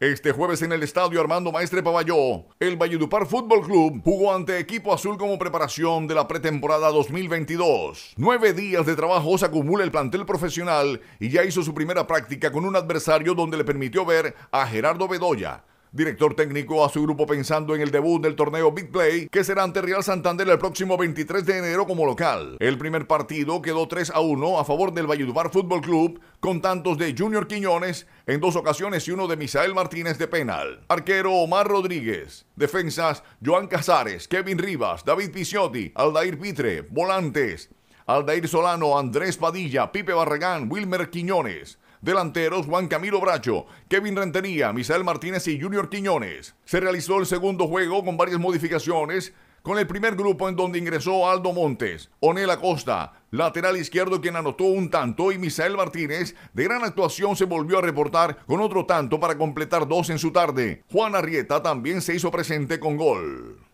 Este jueves en el estadio Armando Maestre Paballó, el Valledupar Fútbol Club jugó ante Equipo Azul como preparación de la pretemporada 2022. Nueve días de trabajo se acumula el plantel profesional y ya hizo su primera práctica con un adversario donde le permitió ver a Gerardo Bedoya, Director técnico a su grupo pensando en el debut del torneo Big Play, que será ante Real Santander el próximo 23 de enero como local. El primer partido quedó 3 a 1 a favor del Valledupar Fútbol Club, con tantos de Junior Quiñones en dos ocasiones y uno de Misael Martínez de penal. Arquero Omar Rodríguez. Defensas Joan Casares, Kevin Rivas, David Pisciotti, Aldair Pitre. Volantes Aldair Solano, Andrés Padilla, Pipe Barragán, Wilmer Quiñones. Delanteros Juan Camilo Bracho, Kevin Rentería, Misael Martínez y Junior Quiñones. Se realizó el segundo juego con varias modificaciones, con el primer grupo en donde ingresó Aldo Montes, Onel Acosta, lateral izquierdo quien anotó un tanto y Misael Martínez de gran actuación se volvió a reportar con otro tanto para completar dos en su tarde. Juan Arrieta también se hizo presente con gol.